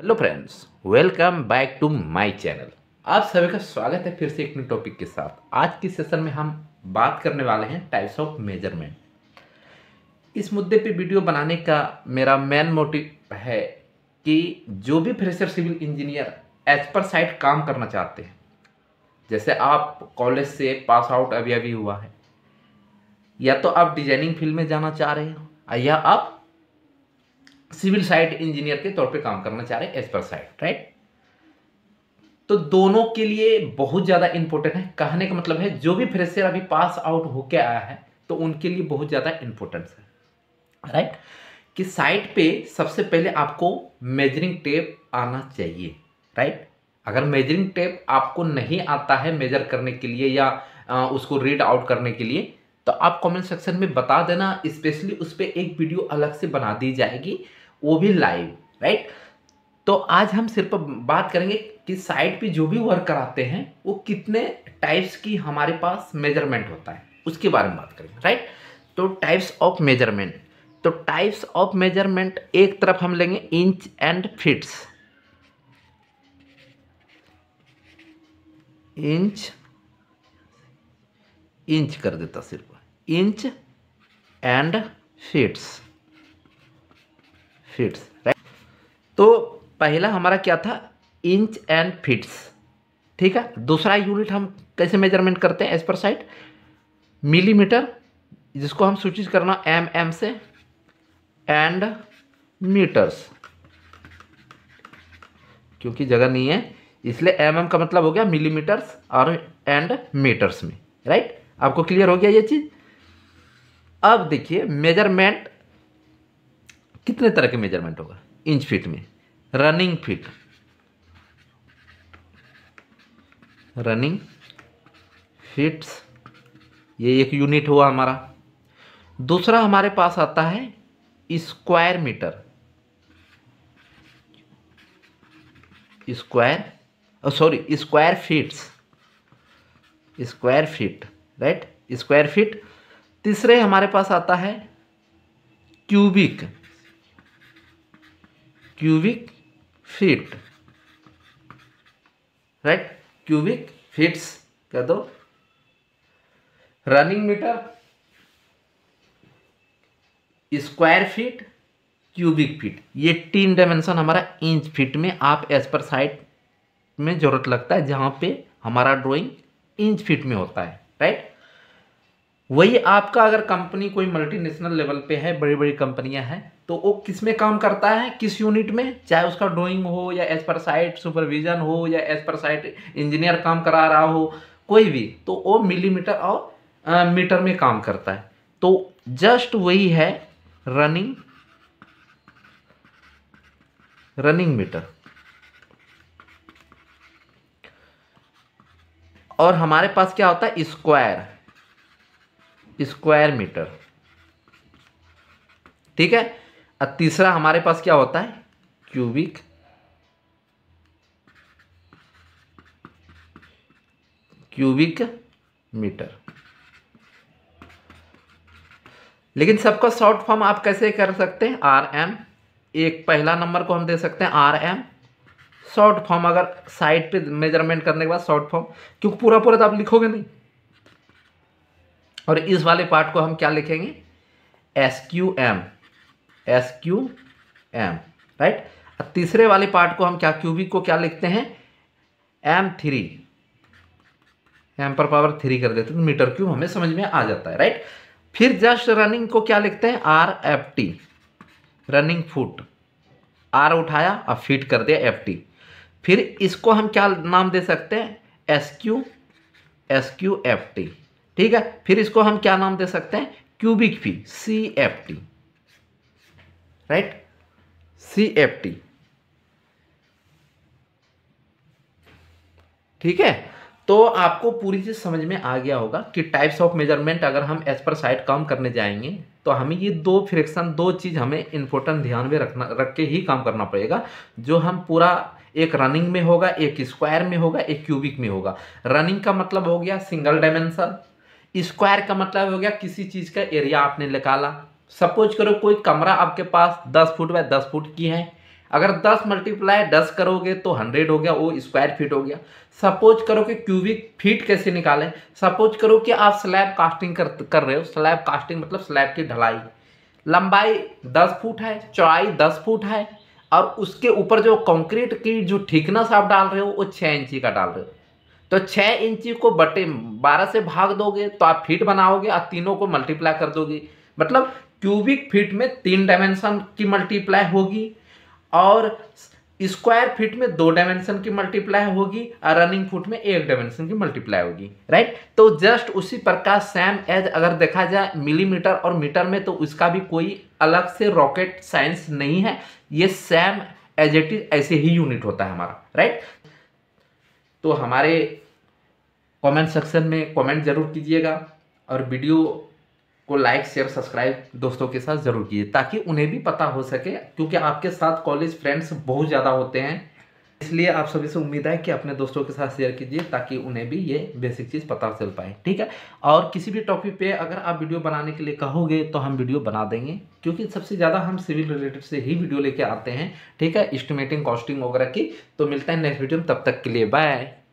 hello friends welcome back to my channel आप सभी का स्वागत है फिर से एक न्यू टॉपिक के साथ आज की सेशन में हम बात करने वाले हैं टाइप्स ऑफ मेजरमेंट इस मुद्दे पे वीडियो बनाने का मेरा मेन मोटिव है कि जो भी फ्रेशर सिविल इंजीनियर एज पर साइट काम करना चाहते हैं जैसे आप कॉलेज से पास आउट अभी अभी हुआ है या तो आप डिजाइनिंग फील्ड में जाना चाह रहे हो या आप सिविल साइट इंजीनियर के तौर पे काम करना चाह रहे हैं एज पर साइट राइट तो दोनों के लिए बहुत ज़्यादा इंपॉर्टेंट है कहने का मतलब है जो भी फ्रेशर अभी पास आउट होके आया है तो उनके लिए बहुत ज़्यादा इंपॉर्टेंस है राइट कि साइट पे सबसे पहले आपको मेजरिंग टेप आना चाहिए राइट अगर मेजरिंग टेप आपको नहीं आता है मेजर करने के लिए या उसको रीड आउट करने के लिए तो आप कमेंट सेक्शन में बता देना स्पेशली उस पर एक वीडियो अलग से बना दी जाएगी वो भी लाइव राइट तो आज हम सिर्फ बात करेंगे कि साइट पे जो भी वर्क कराते हैं वो कितने टाइप्स की हमारे पास मेजरमेंट होता है उसके बारे में बात करेंगे राइट तो टाइप्स ऑफ मेजरमेंट तो टाइप्स ऑफ मेजरमेंट एक तरफ हम लेंगे inch and feets inch inch कर देता सिर्फ inch and feets feets right तो पहला हमारा क्या था इंच एंड फिट्स ठीक है दूसरा यूनिट हम कैसे मेजरमेंट करते हैं एज पर साइड मिलीमीटर जिसको हम सूचित करना एम mm एम से एंड मीटर्स क्योंकि जगह नहीं है इसलिए एम mm एम का मतलब हो गया मिलीमीटर्स और एंड मीटर्स में राइट आपको क्लियर हो गया ये चीज़ अब देखिए मेजरमेंट कितने तरह के मेजरमेंट होगा इंच फीट में रनिंग फीट रनिंग फिट्स ये एक यूनिट हुआ हमारा दूसरा हमारे पास आता है square metre square sorry square feets square feet right square feet तीसरे हमारे पास आता है cubic cubic feet right cubic feets कह दो running metre square feet cubic feet ये तीन डायमेंशन हमारा इंच फीट में आप एज पर साइड में ज़रूरत लगता है जहां पे हमारा ड्राइंग इंच फीट में होता है राइट वही आपका अगर कंपनी कोई मल्टीनेशनल लेवल पे है बड़ी बड़ी कंपनियां हैं तो वो किस में काम करता है किस यूनिट में चाहे उसका ड्राइंग हो या एज पर साइट सुपरविजन हो या एज पर साइट इंजीनियर काम करा रहा हो कोई भी तो वो मिलीमीटर और आ, मीटर में काम करता है तो जस्ट वही है रनिंग रनिंग मीटर और हमारे पास क्या होता है स्क्वायर स्क्वायर मीटर ठीक है और तीसरा हमारे पास क्या होता है क्यूबिक क्यूबिक मीटर लेकिन सबका शॉर्ट फॉर्म आप कैसे कर सकते हैं आर एम एक पहला नंबर को हम दे सकते हैं आर एम शॉर्ट फॉर्म अगर साइड पे मेजरमेंट करने के बाद शॉर्ट फॉर्म क्योंकि पूरा पूरा तो आप लिखोगे नहीं और इस वाले पार्ट को हम क्या लिखेंगे S Q M S Q M right तीसरे वाले पार्ट को हम क्या क्यूबिक को क्या लिखते हैं एम थ्री एम पर पावर थ्री कर देते हैं तो मीटर क्यूब हमें समझ में आ जाता है राइट फिर जस्ट रनिंग को क्या लिखते हैं R F T running foot R उठाया और फिट कर दिया एफ टी फिर इसको हम क्या नाम दे सकते हैं S Q S Q F T ठीक है फिर इसको हम क्या नाम दे सकते हैं cubic feet C F T right C F T ठीक है तो आपको पूरी चीज़ समझ में आ गया होगा कि टाइप्स ऑफ मेजरमेंट अगर हम एज पर साइड काम करने जाएंगे तो हमें ये दो फ्रिक्शन दो चीज़ हमें इंपोर्टेंट ध्यान में रखना रख के ही काम करना पड़ेगा जो हम पूरा एक रनिंग में होगा एक स्क्वायर में होगा एक क्यूबिक में होगा रनिंग का मतलब हो गया सिंगल डायमेंशन स्क्वायर का मतलब हो गया किसी चीज़ का एरिया आपने निकाला सपोज करो कोई कमरा आपके पास दस फुट बाय दस फुट की है अगर दस मल्टीप्लाई दस करोगे तो हंड्रेड हो गया वो स्क्वायर फीट हो गया सपोज करो कि क्यूबिक फीट कैसे निकालें सपोज करो कि आप स्लैब कास्टिंग कर कर रहे हो स्लैब कास्टिंग मतलब स्लैब की ढलाई लंबाई दस फुट है चौड़ाई दस फुट है और उसके ऊपर जो कंक्रीट की जो ठीकनेस आप डाल रहे हो वो छः इंची का डाल रहे हो तो छः इंची को बटे बारह से भाग दोगे तो आप फीट बनाओगे और तीनों को मल्टीप्लाई कर दोगे मतलब क्यूबिक फीट में तीन डायमेंशन की मल्टीप्लाई होगी और स्क्वायर फीट में दो डायमेंशन की मल्टीप्लाई होगी और रनिंग फुट में एक डायमेंशन की मल्टीप्लाई होगी राइट तो जस्ट उसी प्रकार सेम एज अगर देखा जाए मिलीमीटर और मीटर में तो उसका भी कोई अलग से रॉकेट साइंस नहीं है ये सेम एज इट इज ऐसे ही यूनिट होता है हमारा राइट तो हमारे कमेंट सेक्शन में कमेंट ज़रूर कीजिएगा और वीडियो को लाइक शेयर सब्सक्राइब दोस्तों के साथ ज़रूर कीजिए ताकि उन्हें भी पता हो सके क्योंकि आपके साथ कॉलेज फ्रेंड्स बहुत ज़्यादा होते हैं इसलिए आप सभी से उम्मीद है कि अपने दोस्तों के साथ शेयर कीजिए ताकि उन्हें भी ये बेसिक चीज़ पता चल पाए ठीक है और किसी भी टॉपिक पे अगर आप वीडियो बनाने के लिए कहोगे तो हम वीडियो बना देंगे क्योंकि सबसे ज़्यादा हम सिविल रिलेटेड से ही वीडियो लेके आते हैं ठीक है एस्टिमेटिंग कॉस्टिंग वगैरह की तो मिलता है नेक्स्ट वीडियो तब तक के लिए बाय